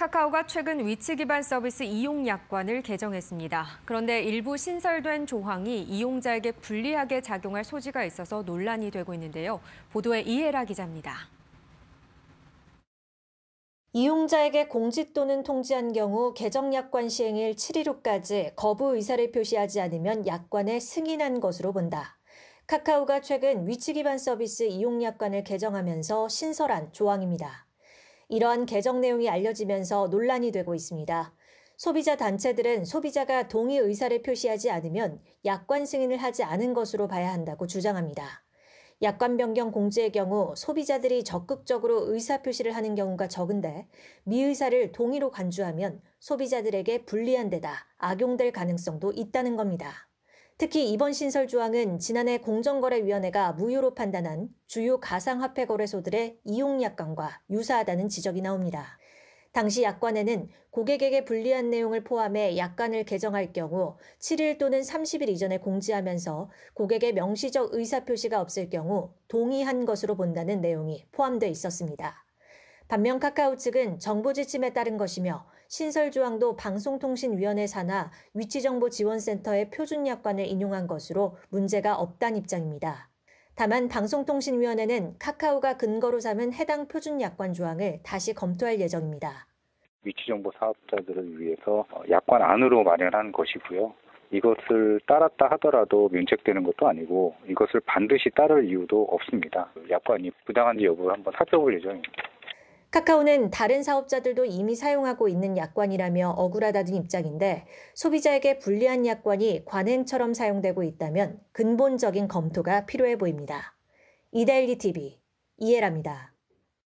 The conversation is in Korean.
카카오가 최근 위치 기반 서비스 이용 약관을 개정했습니다. 그런데 일부 신설된 조항이 이용자에게 불리하게 작용할 소지가 있어서 논란이 되고 있는데요. 보도에 이혜라 기자입니다. 이용자에게 공지 또는 통지한 경우 개정 약관 시행일 7일후까지 거부 의사를 표시하지 않으면 약관에 승인한 것으로 본다. 카카오가 최근 위치 기반 서비스 이용 약관을 개정하면서 신설한 조항입니다. 이러한 개정 내용이 알려지면서 논란이 되고 있습니다. 소비자 단체들은 소비자가 동의 의사를 표시하지 않으면 약관 승인을 하지 않은 것으로 봐야 한다고 주장합니다. 약관 변경 공지의 경우 소비자들이 적극적으로 의사 표시를 하는 경우가 적은데 미의사를 동의로 간주하면 소비자들에게 불리한 데다 악용될 가능성도 있다는 겁니다. 특히 이번 신설 조항은 지난해 공정거래위원회가 무효로 판단한 주요 가상화폐 거래소들의 이용 약관과 유사하다는 지적이 나옵니다. 당시 약관에는 고객에게 불리한 내용을 포함해 약관을 개정할 경우 7일 또는 30일 이전에 공지하면서 고객의 명시적 의사표시가 없을 경우 동의한 것으로 본다는 내용이 포함되어 있었습니다. 반면 카카오 측은 정부 지침에 따른 것이며 신설 조항도 방송통신위원회 산하 위치정보지원센터의 표준약관을 인용한 것으로 문제가 없다는 입장입니다. 다만 방송통신위원회는 카카오가 근거로 삼은 해당 표준약관 조항을 다시 검토할 예정입니다. 위치정보 사업자들을 위해서 어, 약관 안으로 마련한 것이고요. 이것을 따랐다 하더라도 면책되는 것도 아니고 이것을 반드시 따를 이유도 없습니다. 약관이 부당한지 여부를 한번 살펴볼 예정입니다. 카카오는 다른 사업자들도 이미 사용하고 있는 약관이라며 억울하다는 입장인데 소비자에게 불리한 약관이 관행처럼 사용되고 있다면 근본적인 검토가 필요해 보입니다. 이데일리 TV 이해랍니다.